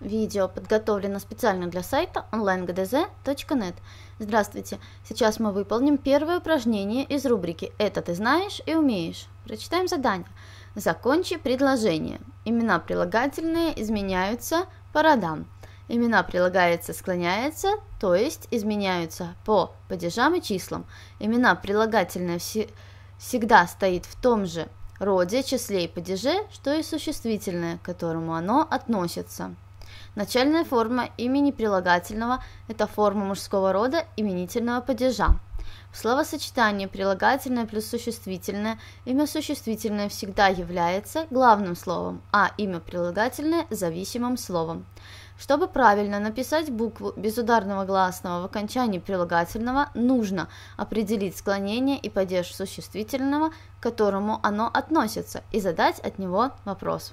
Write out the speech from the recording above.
Видео подготовлено специально для сайта onlinegdz.net. Здравствуйте! Сейчас мы выполним первое упражнение из рубрики «Это ты знаешь и умеешь». Прочитаем задание. Закончи предложение. Имена прилагательные изменяются по родам. Имена прилагается склоняется, то есть изменяются по падежам и числам. Имена прилагательные всегда стоит в том же роде, числе и падеже, что и существительное, к которому оно относится. Начальная форма имени прилагательного – это форма мужского рода именительного падежа. В словосочетании прилагательное плюс существительное имя существительное всегда является главным словом, а имя прилагательное – зависимым словом. Чтобы правильно написать букву безударного гласного в окончании прилагательного, нужно определить склонение и падеж существительного, к которому оно относится, и задать от него вопрос.